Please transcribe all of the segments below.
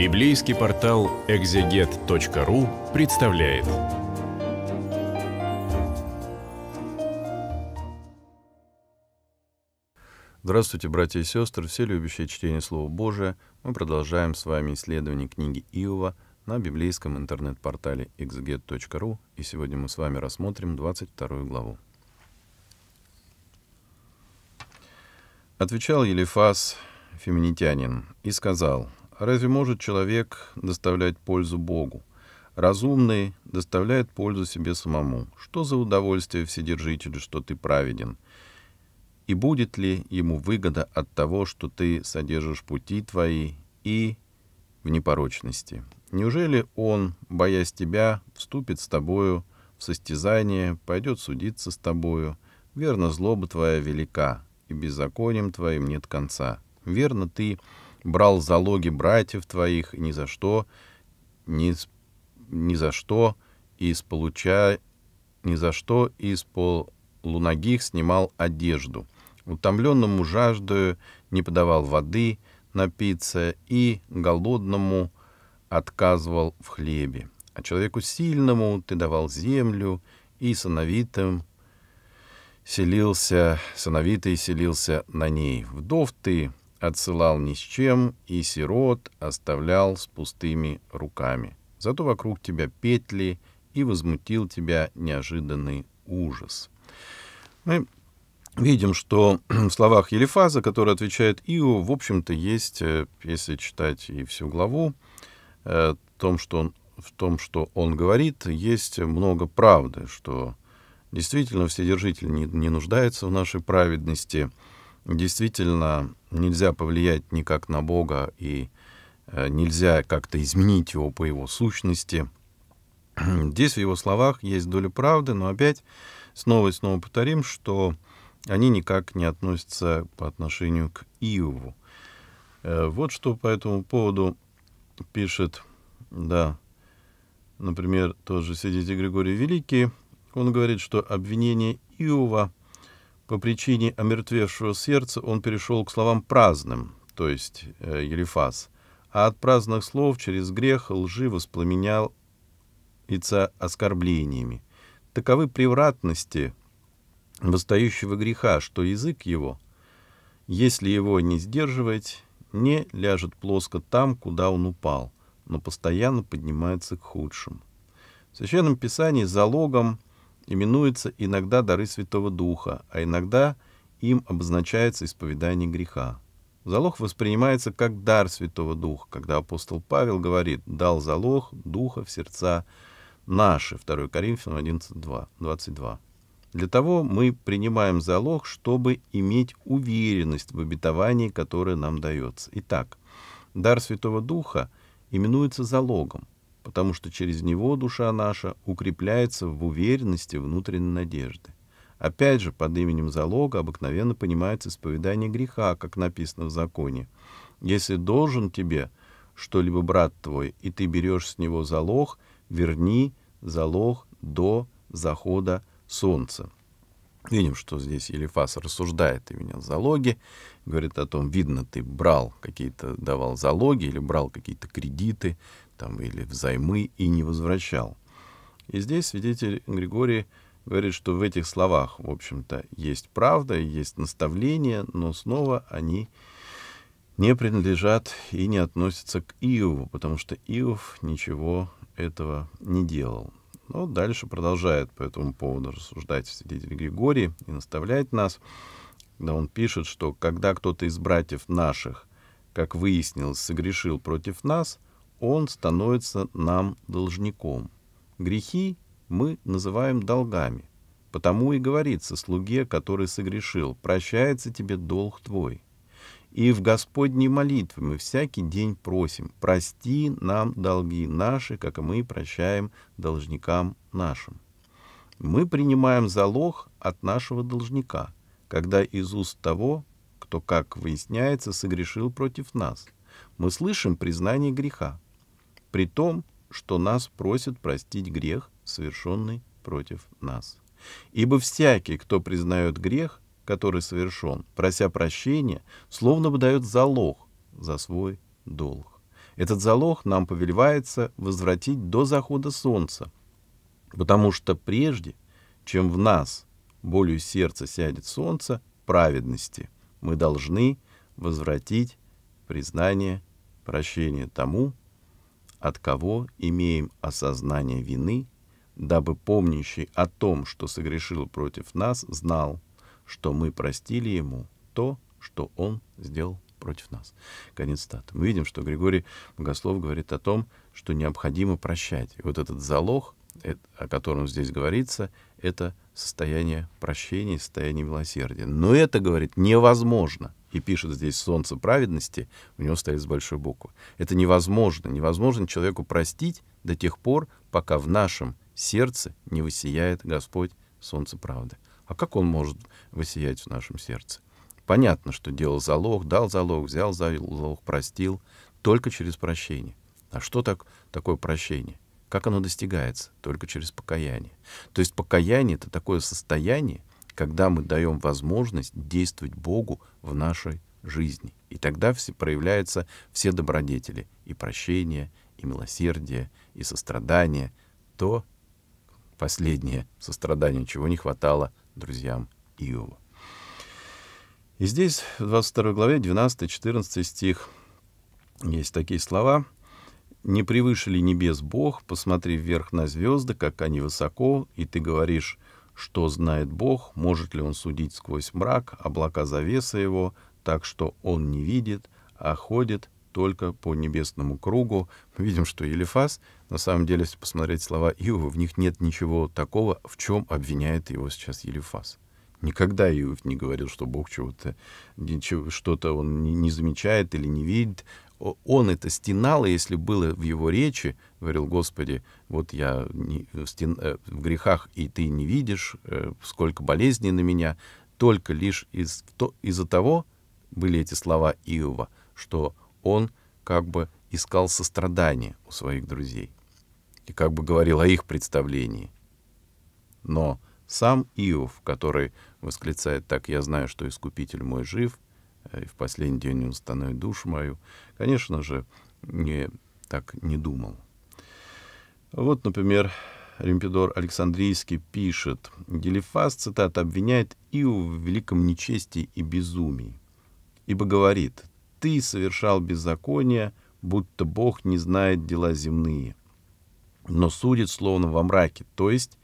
Библейский портал экзегет.ру представляет. Здравствуйте, братья и сестры, все любящие чтение Слова Божия. Мы продолжаем с вами исследование книги Иова на библейском интернет-портале exeget.ru, и сегодня мы с вами рассмотрим 22 главу. Отвечал Елифас, феминитянин, и сказал — Разве может человек доставлять пользу Богу? Разумный доставляет пользу себе самому. Что за удовольствие Вседержителю, что ты праведен? И будет ли ему выгода от того, что ты содержишь пути твои и в непорочности? Неужели он, боясь тебя, вступит с тобою в состязание, пойдет судиться с тобою? Верно, злоба твоя велика, и беззаконием твоим нет конца. Верно, ты брал залоги братьев твоих, ни за что, ни, ни за что и из получа, ни за что из полуногих снимал одежду. Утомленному жаждою не подавал воды напиться и голодному отказывал в хлебе. А человеку сильному ты давал землю, и сыновитым селился, сыновитый селился на ней. Вдов ты отсылал ни с чем и сирот оставлял с пустыми руками. Зато вокруг тебя петли и возмутил тебя неожиданный ужас. Мы видим, что в словах Елифаза, который отвечает Ио, в общем-то есть, э, если читать и всю главу, э, в том, что он, в том, что он говорит, есть много правды, что действительно Вседержитель не, не нуждается в нашей праведности — действительно нельзя повлиять никак на Бога и э, нельзя как-то изменить его по его сущности. Здесь в его словах есть доля правды, но опять снова и снова повторим, что они никак не относятся по отношению к Иову. Э, вот что по этому поводу пишет, да, например, тот же свидетель Григорий Великий. Он говорит, что обвинение Иова – по причине омертвевшего сердца он перешел к словам праздным, то есть э, Елифас, а от праздных слов через грех лжи воспламенял лица оскорблениями. Таковы превратности восстающего греха, что язык его, если его не сдерживать, не ляжет плоско там, куда он упал, но постоянно поднимается к худшему. В Священном Писании залогом именуются иногда дары Святого Духа, а иногда им обозначается исповедание греха. Залог воспринимается как дар Святого Духа, когда апостол Павел говорит «дал залог Духа в сердца наши» 2 Коринфянам 11:22). Для того мы принимаем залог, чтобы иметь уверенность в обетовании, которое нам дается. Итак, дар Святого Духа именуется залогом потому что через него душа наша укрепляется в уверенности внутренней надежды. Опять же, под именем залога обыкновенно понимается исповедание греха, как написано в законе. Если должен тебе что-либо брат твой, и ты берешь с него залог, верни залог до захода солнца. Видим, что здесь Елифас рассуждает именно о залоге, говорит о том, видно, ты брал какие-то, давал залоги или брал какие-то кредиты, там, или взаймы и не возвращал. И здесь свидетель Григорий говорит, что в этих словах, в общем-то, есть правда, есть наставление, но снова они не принадлежат и не относятся к Иову, потому что Иов ничего этого не делал. Но дальше продолжает по этому поводу рассуждать свидетель Григорий и наставлять нас, Да, он пишет, что когда кто-то из братьев наших, как выяснилось, согрешил против нас — он становится нам должником. Грехи мы называем долгами. Потому и говорится слуге, который согрешил, «Прощается тебе долг твой». И в Господней молитве мы всякий день просим, «Прости нам долги наши, как и мы прощаем должникам нашим». Мы принимаем залог от нашего должника, когда из уст того, кто, как выясняется, согрешил против нас. Мы слышим признание греха, при том, что нас просят простить грех, совершенный против нас. Ибо всякий, кто признает грех, который совершен, прося прощения, словно бы дает залог за свой долг. Этот залог нам повелевается возвратить до захода солнца, потому что прежде, чем в нас болью сердца сядет солнце праведности, мы должны возвратить признание прощения тому, от кого имеем осознание вины, дабы помнящий о том, что согрешил против нас, знал, что мы простили ему то, что он сделал против нас. Конец стата. Мы видим, что Григорий Богослов говорит о том, что необходимо прощать. И вот этот залог, э, о котором здесь говорится, это состояние прощения, состояние милосердия. Но это, говорит, невозможно и пишет здесь «Солнце праведности», у него стоит с большой буквы. Это невозможно. Невозможно человеку простить до тех пор, пока в нашем сердце не высияет Господь Солнце правды. А как он может высиять в нашем сердце? Понятно, что делал залог, дал залог, взял залог, простил, только через прощение. А что так, такое прощение? Как оно достигается? Только через покаяние. То есть покаяние — это такое состояние, когда мы даем возможность действовать Богу в нашей жизни. И тогда все, проявляются все добродетели — и прощение, и милосердие, и сострадание. То последнее сострадание, чего не хватало друзьям Иова. И здесь в 22 главе 12-14 стих есть такие слова. «Не превыше ли небес Бог? Посмотри вверх на звезды, как они высоко, и ты говоришь, что знает Бог, может ли он судить сквозь мрак, а облака завеса его, так что он не видит, а ходит только по небесному кругу. Мы видим, что Елифас, на самом деле, если посмотреть слова Иова, в них нет ничего такого, в чем обвиняет его сейчас Елифас. Никогда Иов не говорил, что Бог чего-то, что-то он не замечает или не видит он это стенал, и если было в его речи, говорил, Господи, вот я не, в, э, стен, э, в грехах, и ты не видишь, э, сколько болезней на меня, только лишь из, то, из-за того были эти слова Иова, что он как бы искал сострадание у своих друзей и как бы говорил о их представлении. Но сам Иов, который восклицает так «Я знаю, что Искупитель мой жив», и в последний день он установит душу мою, конечно же, не, так не думал. Вот, например, Ремпидор Александрийский пишет, Делифас, цитата, обвиняет Иу в великом нечестии и безумии, ибо говорит, «Ты совершал беззаконие, будто Бог не знает дела земные, но судит словно во мраке, то есть,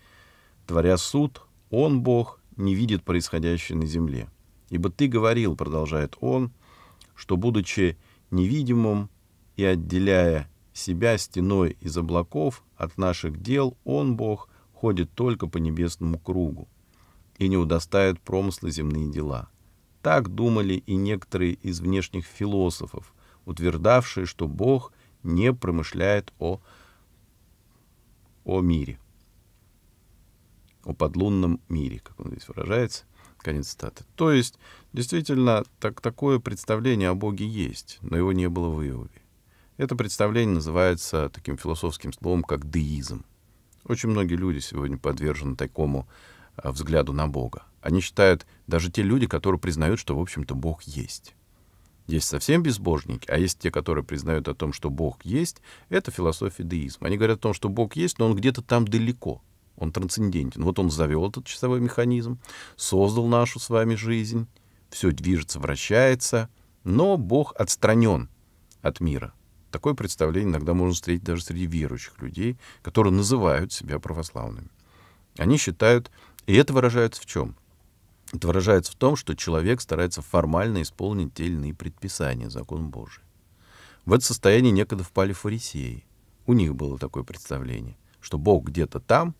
творя суд, Он, Бог, не видит происходящее на земле». Ибо ты говорил, продолжает он, что, будучи невидимым и отделяя себя стеной из облаков от наших дел, он, Бог, ходит только по небесному кругу и не удостают промысла земные дела. Так думали и некоторые из внешних философов, утверждавшие, что Бог не промышляет о, о мире, о подлунном мире, как он здесь выражается – Конец цитаты. То есть, действительно, так, такое представление о Боге есть, но его не было в Иове. Это представление называется таким философским словом, как деизм. Очень многие люди сегодня подвержены такому а, взгляду на Бога. Они считают, даже те люди, которые признают, что, в общем-то, Бог есть. Есть совсем безбожники, а есть те, которые признают о том, что Бог есть, это философия деизма. Они говорят о том, что Бог есть, но он где-то там далеко — он трансцендентен. Вот он завел этот часовой механизм, создал нашу с вами жизнь, все движется, вращается, но Бог отстранен от мира. Такое представление иногда можно встретить даже среди верующих людей, которые называют себя православными. Они считают, и это выражается в чем? Это выражается в том, что человек старается формально исполнить те или иные предписания, закон Божий. В это состояние некогда впали фарисеи. У них было такое представление, что Бог где-то там,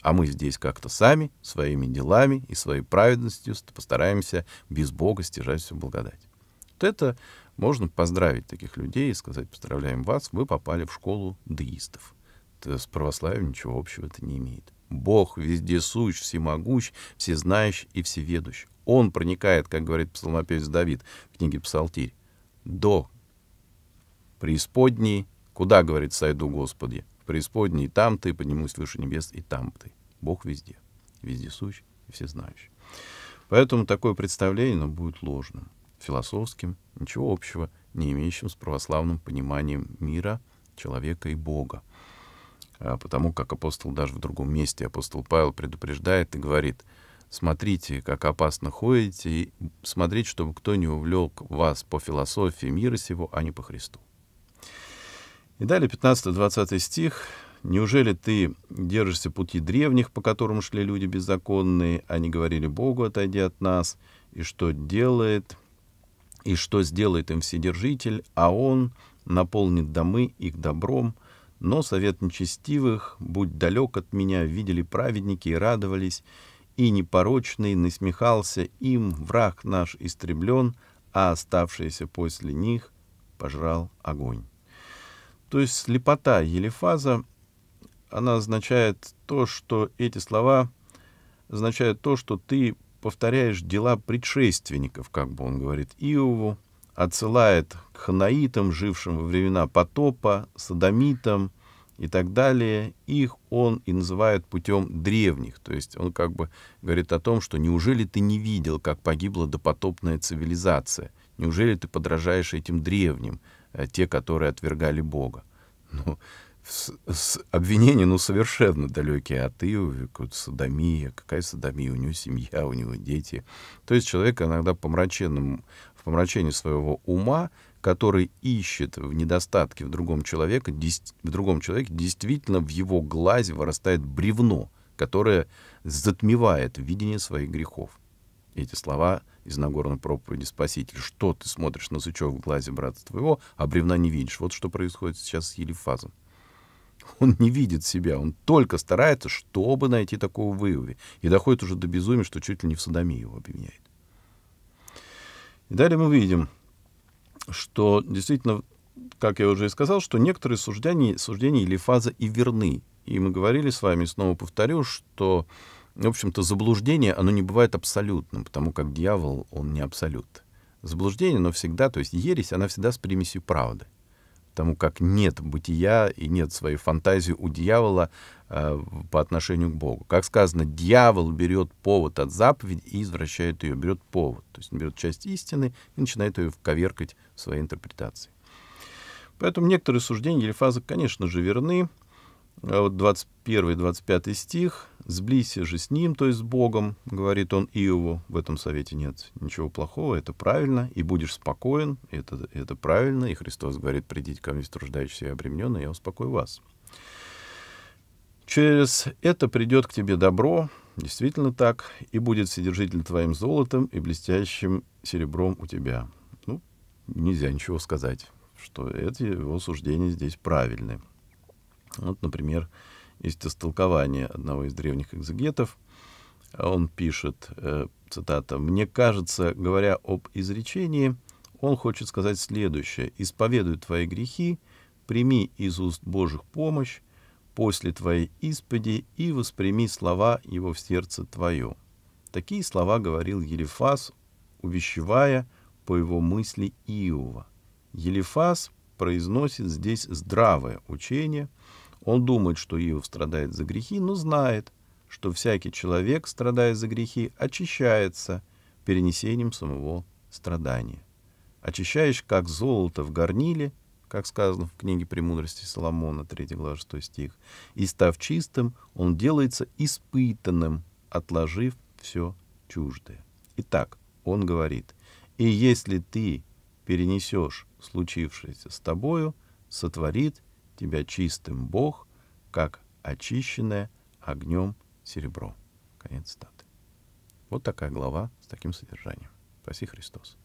а мы здесь как-то сами, своими делами и своей праведностью постараемся без Бога стяжать всю благодать. Вот это можно поздравить таких людей и сказать, поздравляем вас, вы попали в школу деистов. Это с православием ничего общего это не имеет. Бог вездесущ, всемогущ, всезнающ и всеведущ. Он проникает, как говорит псалмопевец Давид в книге «Псалтирь», до преисподней, куда, говорит, сойду Господи, преисподней, и там ты, поднимусь выше небес, и там ты. Бог везде, везде сущ и всезнающий. Поэтому такое представление оно будет ложным, философским, ничего общего, не имеющим с православным пониманием мира, человека и Бога. А потому как апостол даже в другом месте, апостол Павел предупреждает и говорит, смотрите, как опасно ходите, и смотрите, чтобы кто не увлек вас по философии мира сего, а не по Христу. И далее 15-20 стих. «Неужели ты держишься пути древних, по которым шли люди беззаконные? Они говорили Богу, отойди от нас, и что делает, и что сделает им Вседержитель, а Он наполнит домы их добром. Но совет нечестивых, будь далек от меня, видели праведники и радовались, и непорочный насмехался им, враг наш истреблен, а оставшиеся после них пожрал огонь». То есть слепота Елифаза, она означает то, что эти слова означают то, что ты повторяешь дела предшественников, как бы он говорит Иову, отсылает к ханаитам, жившим во времена потопа, садомитам и так далее. Их он и называет путем древних. То есть он как бы говорит о том, что неужели ты не видел, как погибла допотопная цивилизация? Неужели ты подражаешь этим древним? Э, те, которые отвергали Бога. Ну, с, с обвинения, ну, совершенно далекие от Иови, какая садомия, какая садомия, у него семья, у него дети. То есть человек иногда помраченным, в помрачении своего ума, который ищет в недостатке в другом человеке, в другом человеке действительно в его глазе вырастает бревно, которое затмевает видение своих грехов эти слова из Нагорной проповеди «Спаситель, что ты смотришь на сучок в глазе брата твоего, а бревна не видишь?» Вот что происходит сейчас с Елифазом. Он не видит себя, он только старается, чтобы найти такого в и доходит уже до безумия, что чуть ли не в Содоме его обвиняет. И далее мы видим, что действительно, как я уже и сказал, что некоторые суждения, суждения Елифаза и верны. И мы говорили с вами, снова повторю, что в общем-то, заблуждение, оно не бывает абсолютным, потому как дьявол, он не абсолют. Заблуждение, но всегда, то есть ересь, она всегда с примесью правды. Потому как нет бытия и нет своей фантазии у дьявола э, по отношению к Богу. Как сказано, дьявол берет повод от заповеди и извращает ее, берет повод. То есть берет часть истины и начинает ее коверкать в своей интерпретации. Поэтому некоторые суждения Елифаза, конечно же, верны, а вот 21-25 стих. «Сблизься же с ним, то есть с Богом, — говорит он Иову, — в этом совете нет ничего плохого, это правильно, и будешь спокоен, это, это правильно, и Христос говорит, придите ко мне, труждающийся и обремененный, я успокою вас». Через это придет к тебе добро, действительно так, и будет содержитель твоим золотом и блестящим серебром у тебя. Ну, нельзя ничего сказать, что эти его суждения здесь правильные. Вот, например, есть истолкование одного из древних экзегетов. Он пишет, э, цитата, «Мне кажется, говоря об изречении, он хочет сказать следующее. «Исповедуй твои грехи, прими из уст Божьих помощь, после твоей исподи и восприми слова его в сердце твое». Такие слова говорил Елифас, увещевая по его мысли Иова. Елифас произносит здесь здравое учение – он думает, что Иов страдает за грехи, но знает, что всякий человек, страдая за грехи, очищается перенесением самого страдания. Очищаешь, как золото в горниле, как сказано в книге «Премудрости Соломона», 3 глава, 6 стих, «и, став чистым, он делается испытанным, отложив все чуждое». Итак, он говорит, «И если ты перенесешь случившееся с тобою, сотворит тебя чистым Бог, как очищенное огнем серебро». Конец статы. Вот такая глава с таким содержанием. Спаси Христос.